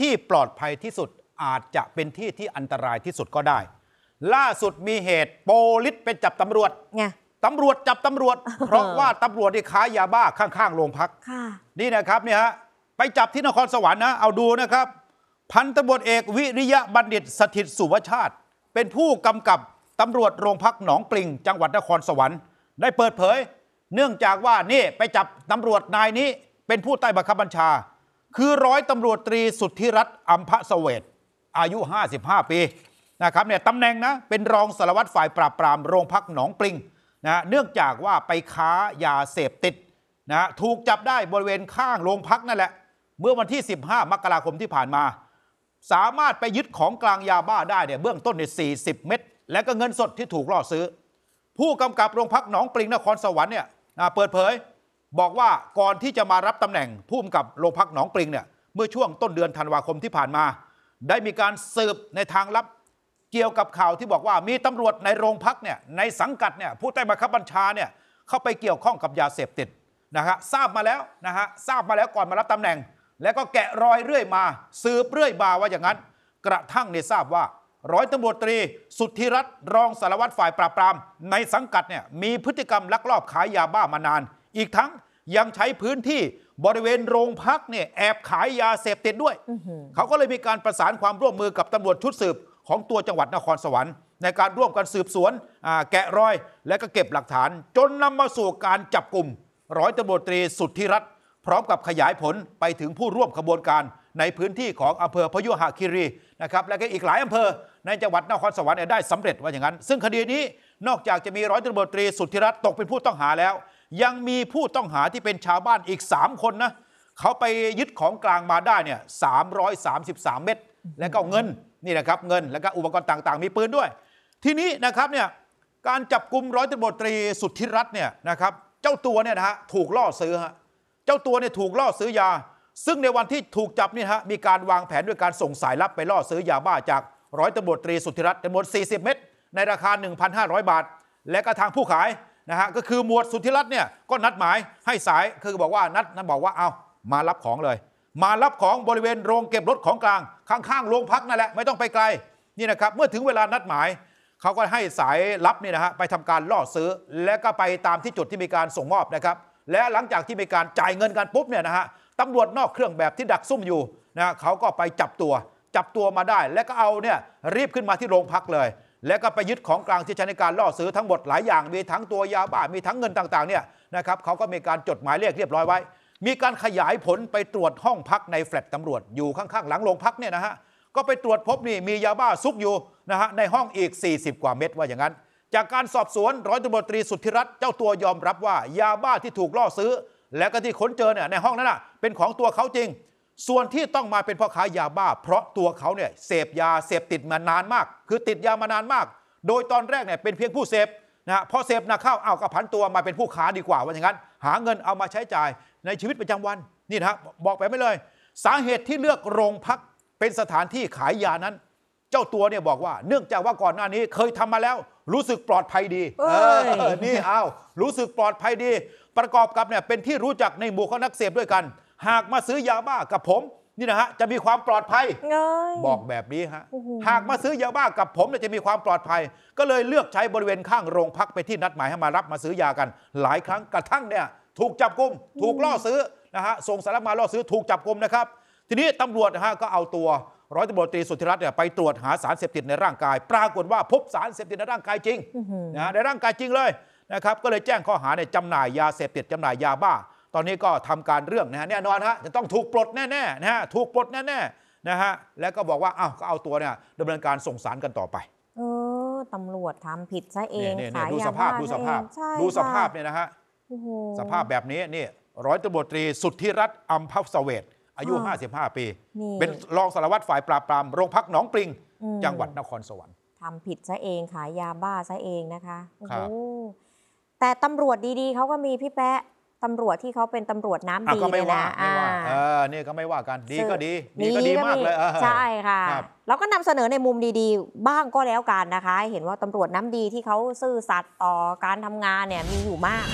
ที่ปลอดภัยที่สุดอาจจะเป็นที่ที่อันตรายที่สุดก็ได้ ล่าสุดมีเหตุโปลิสไปจับตำรวจไงตำรวจจับตำรวจเพราะว่าตำรวจที่ค้ายาบ้าข้าง ๆ โรงพักนี่นะครับเนี่ยฮะไปจับที่นครสวรรค์นะเอาดูนะครับ พันตำรวจเอกวิริยะบัณฑิตสถิตสุวชาติ เป็นผู้กำกับตำรวจโรงพักหนองปริงจังหวัดนครสวรรค์ได้เปิดเผย เนื่องจากว่านี่ไปจับตำรวจนายนี้ เป็นผู้ใต้บังคับบัญชาคือร้อยตำรวจตรีสุทธิรัตน์อัมพะเสวตอายุ 55 ปีนะครับเนี่ยตำแหน่งนะเป็นรองสารวัตรฝ่ายปราบปรามโรงพักหนองปริงนะเนื่องจากว่าไปค้ายาเสพติดนะถูกจับได้บริเวณข้างโรงพักนั่นแหละ เมื่อวันที่ 15 มกราคมที่ผ่านมา สามารถไปยึดของกลางยาบ้าได้เนี่ยเบื้องต้นใน 40 เม็ดและก็เงินสดที่ถูกล่อซื้อ ผู้กำกับโรงพักหนองปริงนครสวรรค์เนี่ยเปิดเผยบอกว่าก่อนที่จะมารับตำแหน่งผู้กงกับโรงพักหนองปริงเนี่ยเมื่อช่วงต้นเดือนธันวาคมที่ผ่านมา ได้มีการสืบในทางลับ เกี่ยวกับข่าวที่บอกว่ามีตำรวจในโรงพักเนี่ยในสังกัดเนี่ยผู้ใต้บังคับบัญชาเนี่ยเข้าไปเกี่ยวข้องกับยาเสพติด นะฮะ ทราบมาแล้วนะฮะทราบมาแล้วก่อนมารับตำแหน่ง แล้วก็แกะรอยเรื่อยมาสืบเรื่อยมาว่าอย่างนั้น กระทั่งเนี่ยทราบว่าร้อยตำรวจตรี สุทธิรัตน์รองสารวัตรฝ่ายปราบปรามในสังกัดเนี่ยมีพฤติกรรมลักลอบขายยาบ้ามานานอีกทั้งยังใช้พื้นที่บริเวณโรงพักเนี่ย แอบขายยาเสพติดด้วย เขาก็เลยมีการประสานความร่วมมือกับตำรวจชุดสืบของตัวจังหวัดนครสวรรค์ ในการร่วมกันสืบสวนแกะรอย และก็เก็บหลักฐาน จนนำมาสู่การจับกลุ่ม ร้อยตำรวจตรีสุทธิรัตน์พร้อมกับขยายผลไปถึงผู้ร่วมขบวนการ ในพื้นที่ของอำเภอพยุหคีรีนะครับและก็อีกหลายอำเภอในจังหวัดนครสวรรค์ได้สำเร็จว่าอย่างนั้น ซึ่งคดีนี้นอกจากจะมีร้อยตำรวจตรีสุทธิรัตน์ตกเป็นผู้ต้องหาแล้วยังมีผู้ต้องหาที่เป็นชาวบ้านอีก 3 คนนะ เขาไปยึดของกลางมาได้เนี่ย333เม็ดแล้วก็เงิน นี่นะครับเงินแล้วก็อุปกรณ์ต่าง ๆ มีปืนด้วย ทีนี้นะครับเนี่ย การจับกลุ่มร้อยตำรวจตรีสุทธิรัตน์เนี่ยนะครับเจ้าตัวเนี่ยนะฮะถูกล่อซื้อฮะเจ้าตัวเนี่ยถูกล่อซื้อยา ซึ่งในวันที่ถูกจับนี่ฮะมีการวางแผนด้วยการส่งสายลับไปล่อซื้อยาบ้า จากร้อยตำรวจตรีสุทธิรัตน์จำนวน40 เม็ดในราคา 1,500 บาท และก็ทางผู้ขายนะฮะก็คือหมวดสุทธิรัตน์เนี่ยก็นัดหมายให้สายคือบอกว่านัดนั้นบอกว่าเอามารับของเลย มารับของบริเวณโรงเก็บรถของกลางข้างๆโรงพักนั่นแหละไม่ต้องไปไกลนี่นะครับเมื่อถึงเวลานัดหมายเขาก็ให้สายรับเนี่ยนะฮะไปทำการล่อซื้อ และก็ไปตามที่จุดที่มีการส่งมอบนะครับและหลังจากที่มีการจ่ายเงินกันปุ๊บเนี่ยนะฮะตำรวจนอกเครื่องแบบที่ดักซุ่มอยู่นะเขาก็ไปจับตัว จับตัวมาได้และก็เอาเนี่ยรีบขึ้นมาที่โรงพักเลยแล้วก็ไปยึดของกลางที่ใช้ในการล่อซื้อทั้งหมดหลายอย่าง มีทั้งตัวยาบ้ามีทั้งเงินต่างๆเนี่ยนะครับเขาก็มีการจดหมายเรียกเรียบร้อยไว้ มีการขยายผลไปตรวจห้องพักในแฟลตตำรวจอยู่ข้างๆหลังโรงพักเนี่ยนะฮะก็ไปตรวจพบนี่มียาบ้าซุกอยู่นะฮะในห้องอีก 40 กว่าเม็ดว่าอย่างนั้น จากการสอบสวนร้อยตำรวจตรีสุทธิรัตน์เจ้าตัวยอมรับว่ายาบ้าที่ถูกล่อซื้อและก็ที่ค้นเจอเนี่ยในห้องนั้นนะเป็นของตัวเขาจริงส่วนที่ต้องมาเป็นพ่อค้ายาบ้า เพราะตัวเขาเนี่ย เสพยาเสพติดมานานมาก คือติดยามานานมาก โดยตอนแรกเนี่ยเป็นเพียงผู้เสพนะพอเสพนะเข้าเอากระพันตัวมาเป็นผู้ค้าดีกว่า ว่าอย่างนั้น หาเงินเอามาใช้จ่ายในชีวิตประจำวันนี่นะบอกไปไม่เลย สาเหตุที่เลือกโรงพักเป็นสถานที่ขายยานั้น เจ้าตัวเนี่ยบอกว่าเนื่องจากว่าก่อนหน้านี้เคยทำมาแล้ว รู้สึกปลอดภัยดี เออนี่เอารู้สึกปลอดภัยดี ประกอบกับเนี่ยเป็นที่รู้จักในหมู่ของนักเสพด้วยกันหากมาซื้อยาบ้ากับผมนี่นะฮะจะมีความปลอดภัยบอกแบบนี้ฮะหากมาซื้อยาบ้ากับผมเจะมีความปลอดภัย ก็เลยเลือกใช้บริเวณข้างโรงพักไปที่นัดหมายให้มารับมาซื้อยากัน หลายครั้งกระทั่งเนี่ยถูกจับกุมถูกล่อซื้อนะฮะส่งสารมาล่อซื้อถูกจับกุมนะครับ ทีนี้ตำรวจนะฮะก็เอาตัวร้อยตำรวจตรีสุทธิรัตน์เนี่ยไปตรวจหาสารเสพติดในร่างกายปรากฏว่าพบสารเสพติดในร่างกายจริงนะในร่างกายจริงเลยนะครับก็เลยแจ้งข้อหาในยจำหน่ายยาเสพติดจำหน่ายยาบ้าตอนนี้ก็ทำการเรื่องนะฮะแน่นอนฮะ จะต้องถูกปลดแน่ๆนะฮะถูกปลดแน่ๆนะฮะแล้วก็บอกว่าอ้าวก็เอาตัวเนี่ยดำเนินการส่งสารกันต่อไปเออตำรวจทำผิดซะเอง ขายยดูสภาพดูสภาพดูสภาพเนี่ยนะฮะสภาพแบบนี้นี่ร้อยตำรวจตรีสุทธิรัตน์อัมพัฟสเวตอายุ 55 ปี เป็นรองสารวัตรฝ่ายปราบปราม โรงพักหนองปริง จังหวัดนครสวรรค์ทำผิดซะเอง ขายยาบ้าซะเองนะคะโอ้แต่ตำรวจดีๆเขาก็มีพี่แปะตำรวจที่เขาเป็นตำรวจน้ำดีก็ไม่ว่าไม่ว่าเออนี่ยก็ไม่ว่ากัน ดีก็ดี ดีก็ดีมากเลย ใช่ค่ะ แล้วก็นำเสนอในมุมดีๆ บ้างก็แล้วกันนะคะ เห็นว่าตำรวจน้ำดีที่เขาซื่อสัตย์ต่อการทำงานเนี่ยมีอยู่มาก